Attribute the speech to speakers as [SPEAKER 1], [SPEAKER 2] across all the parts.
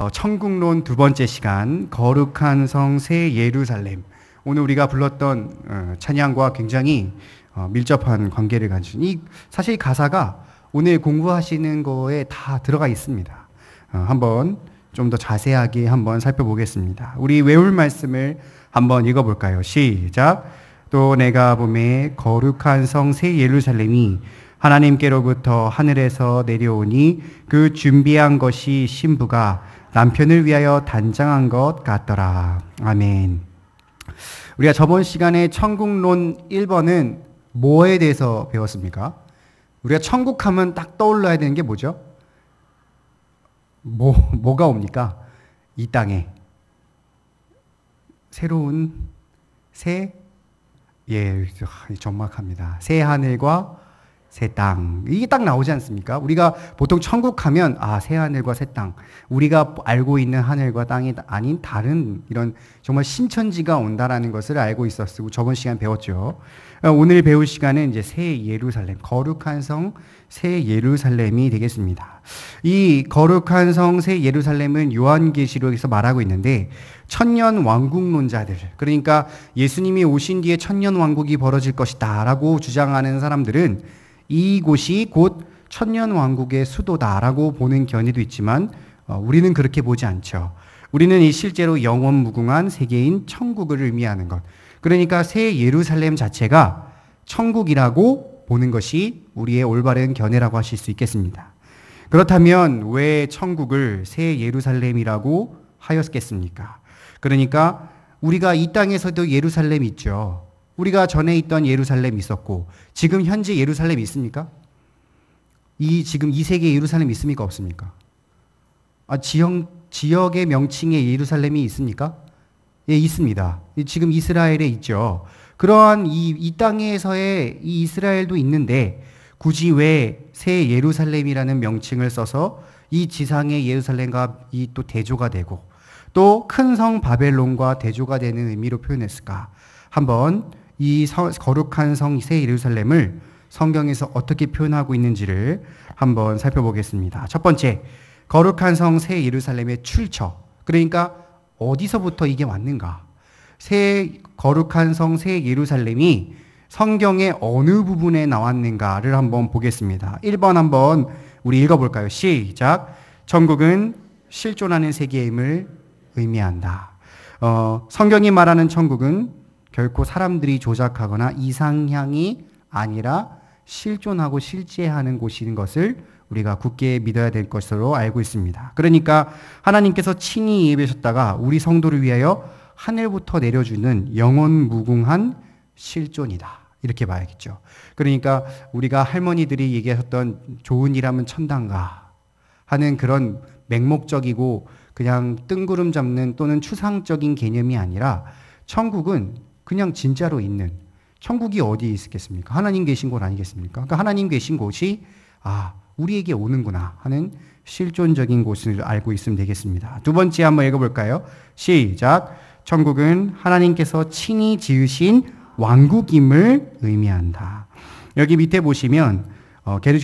[SPEAKER 1] 어, 천국론 두 번째 시간 거룩한 성 새 예루살렘 오늘 우리가 불렀던 어, 찬양과 굉장히 어, 밀접한 관계를 가진 이 사실 가사가 오늘 공부하시는 거에 다 들어가 있습니다. 한번 좀 더 자세하게 한번 살펴보겠습니다. 우리 외울 말씀을 한번 읽어볼까요? 시작. 또 내가 봄에 거룩한 성 새 예루살렘이 하나님께로부터 하늘에서 내려오니 그 준비한 것이 신부가 남편을 위하여 단장한 것 같더라. 아멘. 우리가 저번 시간에 천국론 1번은 뭐에 대해서 배웠습니까? 우리가 천국 하면 딱 떠올라야 되는 게 뭐죠? 뭐, 뭐가 옵니까? 이 땅에. 새로운 새, 예, 정막합니다. 새 하늘과 새 땅. 이게 딱 나오지 않습니까? 우리가 보통 천국 하면, 아, 새 하늘과 새 땅. 우리가 알고 있는 하늘과 땅이 아닌 다른 이런 정말 신천지가 온다라는 것을 알고 있었고, 저번 시간 배웠죠. 어, 오늘 배울 시간은 이제 새 예루살렘, 거룩한 성, 새 예루살렘이 되겠습니다. 이 거룩한 성, 새 예루살렘은 요한계시록에서 말하고 있는데, 천년 왕국론자들, 그러니까 예수님이 오신 뒤에 천년 왕국이 벌어질 것이다 라고 주장하는 사람들은 이곳이 곧 천년 왕국의 수도다라고 보는 견해도 있지만 어, 우리는 그렇게 보지 않죠. 우리는 이 실제로 영원 무궁한 세계인 천국을 의미하는 것. 그러니까 새 예루살렘 자체가 천국이라고 보는 것이 우리의 올바른 견해라고 하실 수 있겠습니다. 그렇다면 왜 천국을 새 예루살렘이라고 하였겠습니까? 그러니까 우리가 이 땅에서도 예루살렘 있죠. 우리가 전에 있던 예루살렘 있었고 지금 현재 예루살렘 있습니까? 이 지금 이 세계 예루살렘 있습니까 없습니까? 아, 지역 지역의 명칭에 예루살렘이 있습니까? 예, 있습니다. 지금 이스라엘에 있죠. 그러한 이, 이 땅에서의 이 이스라엘도 있는데 굳이 왜 새 예루살렘이라는 명칭을 써서 이 지상의 예루살렘과 이 또 대조가 되고 또 큰 성 바벨론과 대조가 되는 의미로 표현했을까? 한번 이 거룩한 성 새 예루살렘을 성경에서 어떻게 표현하고 있는지를 한번 살펴보겠습니다. 첫 번째, 거룩한 성 새 예루살렘의 출처. 그러니까 어디서부터 이게 왔는가? 새 거룩한 성 새 예루살렘이 성경의 어느 부분에 나왔는가를 한번 보겠습니다. 1번 한번 우리 읽어볼까요? 시작. 천국은 실존하는 세계임을 의미한다. 어, 성경이 말하는 천국은 결코 사람들이 조작하거나 이상향이 아니라 실존하고 실제하는 곳인 것을 우리가 굳게 믿어야 될 것으로 알고 있습니다. 그러니까 하나님께서 친히 예배하셨다가 우리 성도를 위하여 하늘부터 내려주는 영원 무궁한 실존이다. 이렇게 봐야겠죠. 그러니까 우리가 할머니들이 얘기하셨던 좋은 일하면 천당가 하는 그런 맹목적이고 그냥 뜬구름 잡는 또는 추상적인 개념이 아니라 천국은 그냥 진짜로 있는 천국이 어디에 있겠습니까? 하나님 계신 곳 아니겠습니까? 그러니까 하나님 계신 곳이 아 우리에게 오는구나 하는 실존적인 곳을 알고 있으면 되겠습니다. 두 번째 한번 읽어볼까요? 시작. 천국은 하나님께서 친히 지으신 왕국임을 의미한다. 여기 밑에 보시면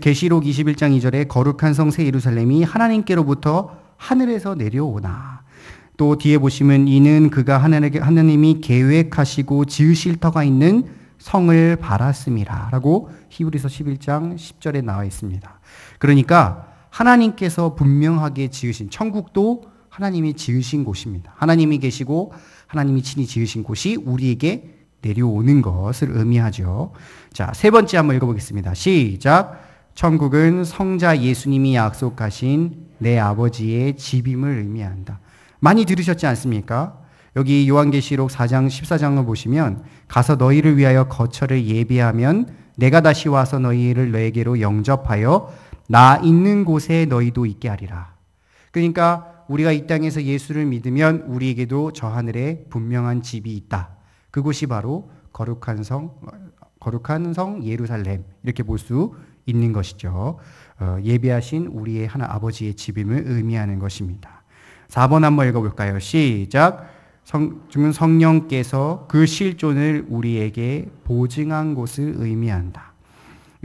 [SPEAKER 1] 계시록 21장 2절에 거룩한 성세 예루살렘이 하나님께로부터 하늘에서 내려오나 또 뒤에 보시면 이는 그가 하나님에게 이 계획하시고 지으실 터가 있는 성을 바랐음이라라고 히브리서 11장 10절에 나와 있습니다. 그러니까 하나님께서 분명하게 지으신 천국도 하나님이 지으신 곳입니다. 하나님이 계시고 하나님이 친히 지으신 곳이 우리에게 내려오는 것을 의미하죠. 자, 세 번째 한번 읽어보겠습니다. 시작. 천국은 성자 예수님이 약속하신 내 아버지의 집임을 의미한다. 많이 들으셨지 않습니까? 여기 요한계시록 4장 14장을 보시면 가서 너희를 위하여 거처를 예비하면 내가 다시 와서 너희를 너게로 영접하여 나 있는 곳에 너희도 있게 하리라. 그러니까 우리가 이 땅에서 예수를 믿으면 우리에게도 저 하늘에 분명한 집이 있다. 그곳이 바로 거룩한 성 거룩한 성 예루살렘 이렇게 볼 수 있는 것이죠. 어, 예비하신 우리의 하나 아버지의 집임을 의미하는 것입니다. 4번 한번 읽어볼까요? 시작. 성, 성령께서 그 실존을 우리에게 보증한 것을 의미한다.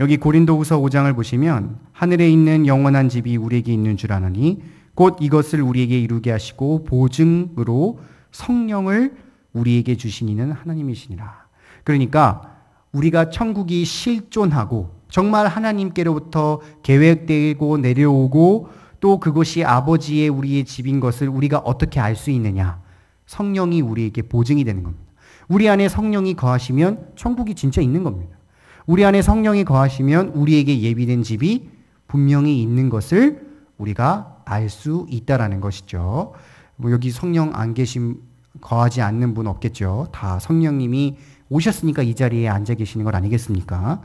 [SPEAKER 1] 여기 고린도후서 5장을 보시면 하늘에 있는 영원한 집이 우리에게 있는 줄 아느니 곧 이것을 우리에게 이루게 하시고 보증으로 성령을 우리에게 주신 이는 하나님이시니라. 그러니까 우리가 천국이 실존하고 정말 하나님께로부터 계획되고 내려오고 또그것이 아버지의 우리의 집인 것을 우리가 어떻게 알 수 있느냐? 성령이 우리에게 보증이 되는 겁니다. 우리 안에 성령이 거하시면 천국이 진짜 있는 겁니다. 우리 안에 성령이 거하시면 우리에게 예비된 집이 분명히 있는 것을 우리가 알 수 있다라는 것이죠. 뭐 여기 성령 안 계신 거하지 않는 분 없겠죠. 다 성령님이 오셨으니까 이 자리에 앉아 계시는 것 아니겠습니까?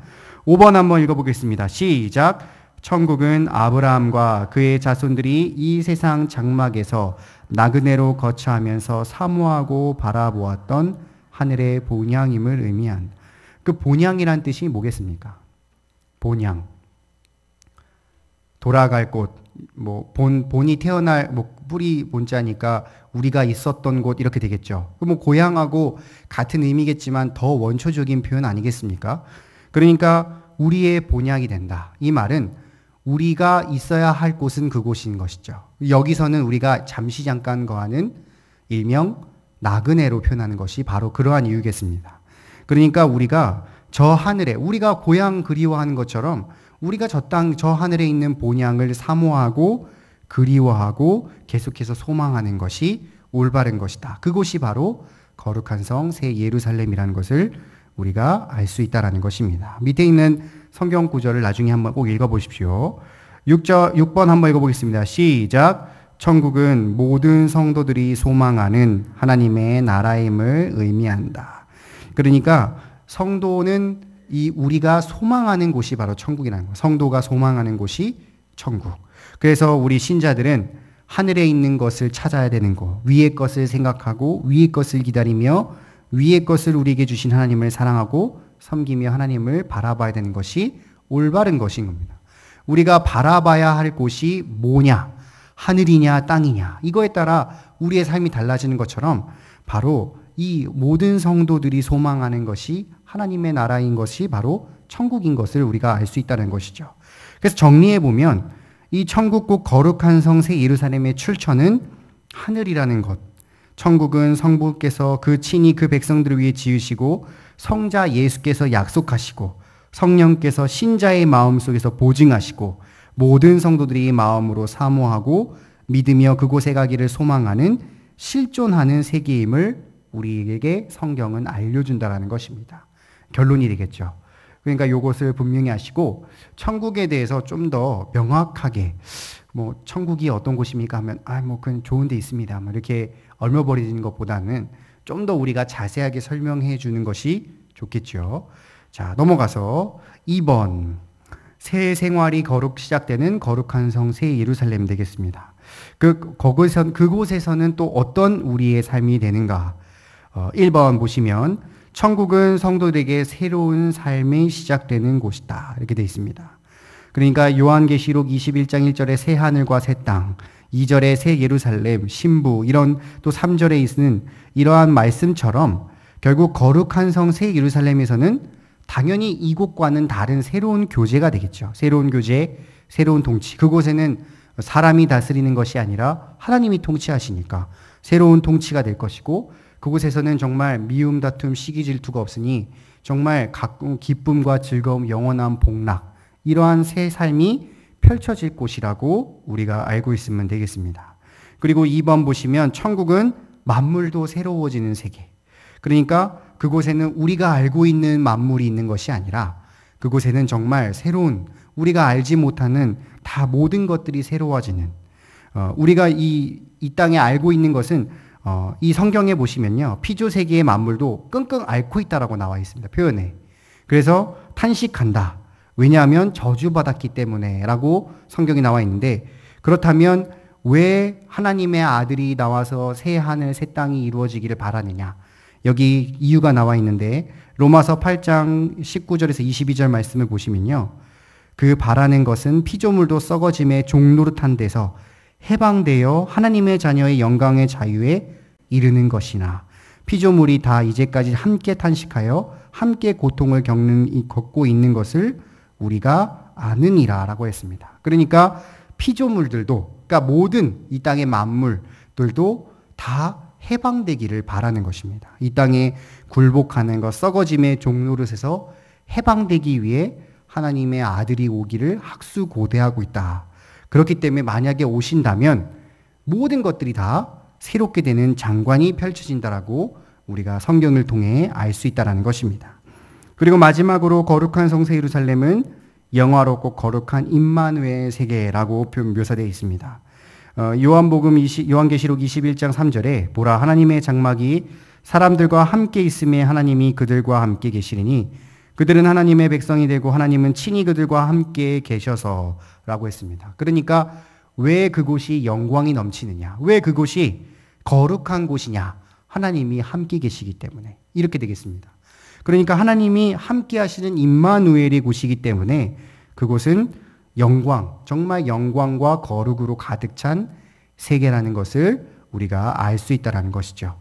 [SPEAKER 1] 5번 한번 읽어보겠습니다. 시작. 천국은 아브라함과 그의 자손들이 이 세상 장막에서 나그네로 거처하면서 사모하고 바라보았던 하늘의 본향임을 의미한 그 본향이란 뜻이 뭐겠습니까? 본향. 돌아갈 곳, 뭐, 본, 본이 태어날, 뭐, 뿌리 본자니까 우리가 있었던 곳 이렇게 되겠죠. 뭐, 고향하고 같은 의미겠지만 더 원초적인 표현 아니겠습니까? 그러니까 우리의 본향이 된다. 이 말은 우리가 있어야 할 곳은 그곳인 것이죠. 여기서는 우리가 잠시 잠깐 거하는 일명 나그네로 표현하는 것이 바로 그러한 이유겠습니다. 그러니까 우리가 저 하늘에 우리가 고향 그리워하는 것처럼 우리가 저 땅 저 하늘에 있는 본향을 사모하고 그리워하고 계속해서 소망하는 것이 올바른 것이다. 그곳이 바로 거룩한 성 새 예루살렘이라는 것을 우리가 알 수 있다라는 것입니다. 밑에 있는 성경 구절을 나중에 한번 꼭 읽어보십시오. 6절, 6번 한번 읽어보겠습니다. 시작. 천국은 모든 성도들이 소망하는 하나님의 나라임을 의미한다. 그러니까 성도는 이 우리가 소망하는 곳이 바로 천국이라는 거예요. 성도가 소망하는 곳이 천국. 그래서 우리 신자들은 하늘에 있는 것을 찾아야 되는 거, 위의 것을 생각하고 위의 것을 기다리며 위의 것을 우리에게 주신 하나님을 사랑하고 섬기며 하나님을 바라봐야 되는 것이 올바른 것인 겁니다. 우리가 바라봐야 할 곳이 뭐냐? 하늘이냐, 땅이냐? 이거에 따라 우리의 삶이 달라지는 것처럼 바로 이 모든 성도들이 소망하는 것이 하나님의 나라인 것이 바로 천국인 것을 우리가 알 수 있다는 것이죠. 그래서 정리해 보면 이 천국국 거룩한 성세 예루살렘의 출처는 하늘이라는 것, 천국은 성부께서 그 친히 그 백성들을 위해 지으시고 성자 예수께서 약속하시고 성령께서 신자의 마음 속에서 보증하시고 모든 성도들이 마음으로 사모하고 믿으며 그곳에 가기를 소망하는 실존하는 세계임을 우리에게 성경은 알려준다라는 것입니다. 결론이 되겠죠. 그러니까 이것을 분명히 하시고 천국에 대해서 좀 더 명확하게 뭐 천국이 어떤 곳입니까 하면 아 뭐 그건 좋은 데 있습니다. 뭐 이렇게 얼며버리는 것보다는 좀 더 우리가 자세하게 설명해 주는 것이 좋겠죠. 자, 넘어가서 2번. 새 생활이 거룩 시작되는 거룩한 성 새 예루살렘 되겠습니다. 그, 거기선, 그곳에서는 또 어떤 우리의 삶이 되는가? 어, 1번 보시면, 천국은 성도들에게 새로운 삶이 시작되는 곳이다. 이렇게 되어 있습니다. 그러니까 요한계시록 21장 1절의 새 하늘과 새 땅, 2절에새 예루살렘, 신부, 이런 또 3절에 있는 이러한 말씀처럼 결국 거룩한 성 새 예루살렘에서는 당연히 이곳과는 다른 새로운 교제가 되겠죠. 새로운 교제, 새로운 통치. 그곳에는 사람이 다스리는 것이 아니라 하나님이 통치하시니까 새로운 통치가 될 것이고 그곳에서는 정말 미움, 다툼, 시기 질투가 없으니 정말 기쁨과 즐거움, 영원한 복락 이러한 새 삶이 펼쳐질 곳이라고 우리가 알고 있으면 되겠습니다. 그리고 2번 보시면 천국은 만물도 새로워지는 세계. 그러니까 그곳에는 우리가 알고 있는 만물이 있는 것이 아니라 그곳에는 정말 새로운 우리가 알지 못하는 다 모든 것들이 새로워지는 어, 우리가 이, 이 땅에 알고 있는 것은 어, 이 성경에 보시면요 피조 세계의 만물도 끙끙 앓고 있다라고 나와 있습니다 표현에 그래서 탄식한다 왜냐하면 저주받았기 때문에 라고 성경이 나와 있는데 그렇다면 왜 하나님의 아들이 나와서 새 하늘, 새 땅이 이루어지기를 바라느냐. 여기 이유가 나와 있는데 로마서 8장 19절에서 22절 말씀을 보시면요. 그 바라는 것은 피조물도 썩어짐에 종노릇한 데서 해방되어 하나님의 자녀의 영광의 자유에 이르는 것이나 피조물이 다 이제까지 함께 탄식하여 함께 고통을 겪는 걷고 있는 것을 우리가 아느니라라고 했습니다. 그러니까 피조물들도 그러니까 모든 이 땅의 만물들도 다 해방되기를 바라는 것입니다. 이 땅에 굴복하는 것, 썩어짐의 종노릇에서 해방되기 위해 하나님의 아들이 오기를 학수고대하고 있다. 그렇기 때문에 만약에 오신다면 모든 것들이 다 새롭게 되는 장관이 펼쳐진다라고 우리가 성경을 통해 알 수 있다라는 것입니다. 그리고 마지막으로 거룩한 성세 이루살렘은 영화롭고 거룩한 임마누엘 세계라고 묘사되어 있습니다. 어, 요한복음 20, 요한계시록 21장 3절에 보라 하나님의 장막이 사람들과 함께 있음에 하나님이 그들과 함께 계시리니 그들은 하나님의 백성이 되고 하나님은 친히 그들과 함께 계셔서라고 했습니다. 그러니까 왜 그곳이 영광이 넘치느냐? 왜 그곳이 거룩한 곳이냐? 하나님이 함께 계시기 때문에 이렇게 되겠습니다. 그러니까 하나님이 함께 하시는 임마누엘이 곳이기 때문에 그곳은 영광, 정말 영광과 거룩으로 가득 찬 세계라는 것을 우리가 알 수 있다라는 것이죠.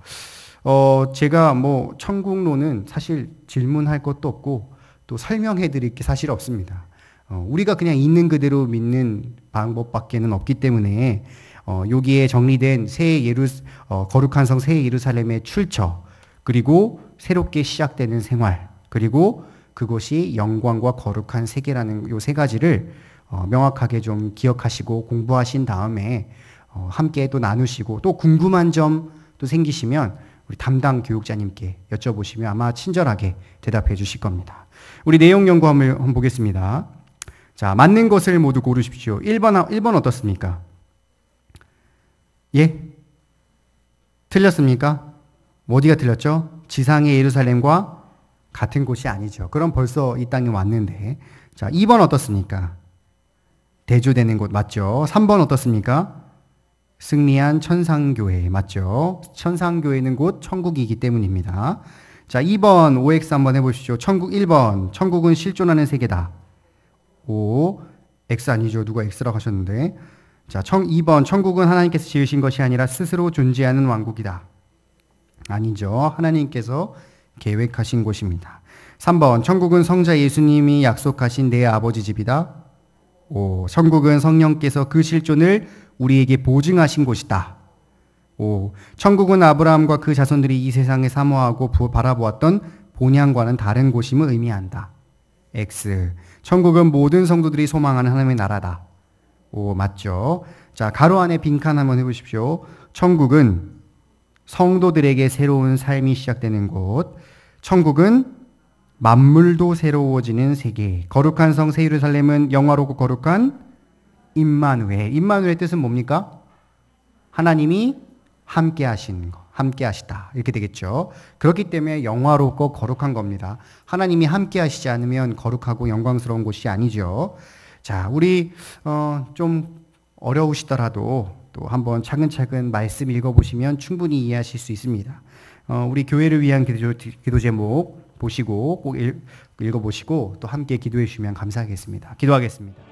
[SPEAKER 1] 어, 제가 뭐 천국론은 사실 질문할 것도 없고 또 설명해 드릴 게 사실 없습니다. 어, 우리가 그냥 있는 그대로 믿는 방법밖에는 없기 때문에 어, 여기에 정리된 새 예루 어, 거룩한 성 새 예루살렘의 출처 그리고 새롭게 시작되는 생활, 그리고 그것이 영광과 거룩한 세계라는 요 세 가지를 어, 명확하게 좀 기억하시고 공부하신 다음에 어, 함께 또 나누시고 또 궁금한 점 또 생기시면 우리 담당 교육자님께 여쭤보시면 아마 친절하게 대답해 주실 겁니다. 우리 내용 연구 한번 보겠습니다. 자, 맞는 것을 모두 고르십시오. 1번, 1번 어떻습니까? 예? 틀렸습니까? 어디가 틀렸죠? 지상의 예루살렘과 같은 곳이 아니죠. 그럼 벌써 이 땅에 왔는데. 자, 2번 어떻습니까? 대조되는 곳 맞죠? 3번 어떻습니까? 승리한 천상교회 맞죠? 천상교회는 곧 천국이기 때문입니다. 자, 2번 OX 한번 해보시죠. 천국 1번. 천국은 실존하는 세계다. 오, X 아니죠. 누가 X라고 하셨는데. 자, 2번. 천국은 하나님께서 지으신 것이 아니라 스스로 존재하는 왕국이다. 아니죠. 하나님께서 계획하신 곳입니다. 3번, 천국은 성자 예수님이 약속하신 내 아버지 집이다. 5. 천국은 성령께서 그 실존을 우리에게 보증하신 곳이다. 5. 천국은 아브라함과 그 자손들이 이 세상에 사모하고 바라보았던 본향과는 다른 곳임을 의미한다. X. 천국은 모든 성도들이 소망하는 하나님의 나라다. 오, 맞죠? 자, 가로 안에 빈칸 한번 해보십시오. 천국은 성도들에게 새로운 삶이 시작되는 곳, 천국은 만물도 새로워지는 세계, 거룩한 성 세이르살렘은 영화로고 거룩한 임마누에. 임마누의 뜻은 뭡니까? 하나님이 함께 하신 것. 함께 하시다. 이렇게 되겠죠. 그렇기 때문에 영화롭고 거룩한 겁니다. 하나님이 함께 하시지 않으면 거룩하고 영광스러운 곳이 아니죠. 자, 우리, 어, 좀 어려우시더라도 또 한 번 차근차근 말씀 읽어보시면 충분히 이해하실 수 있습니다. 어, 우리 교회를 위한 기도, 기도 제목 보시고 꼭 읽, 읽어보시고 또 함께 기도해 주시면 감사하겠습니다. 기도하겠습니다.